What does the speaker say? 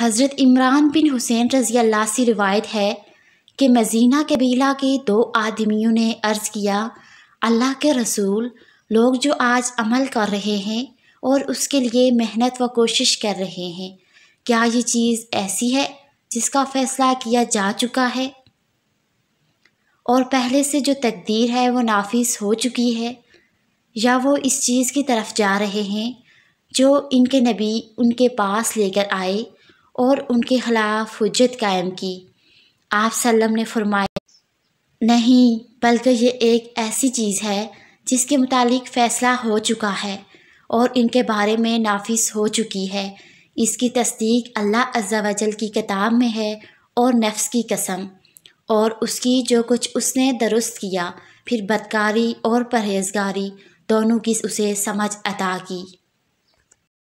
हज़रत इमरान बिन हुसैन रज़ी अल्लाह से रिवायत है कि मजीना कबीला के दो आदमियों ने अर्ज़ किया अल्लाह के रसूल लोग जो आज अमल कर रहे हैं और उसके लिए मेहनत व कोशिश कर रहे हैं क्या ये चीज़ ऐसी है जिसका फ़ैसला किया जा चुका है और पहले से जो तकदीर है वो नाफिस हो चुकी है या वो इस चीज़ की तरफ जा रहे हैं जो इनके नबी उनके पास लेकर आए और उनके खिलाफ हजत कायम की आप सल्लम ने फरमाया नहीं बल्कि ये एक ऐसी चीज़ है जिसके मतलब फ़ैसला हो चुका है और इनके बारे में नाफिस हो चुकी है इसकी तस्दीक अल्लाह अज्जा वजल की किताब में है और नफ्स की कसम और उसकी जो कुछ उसने दुरुस्त किया फिर बदकारी और परहेजगारी दोनों की उसे समझ अदा की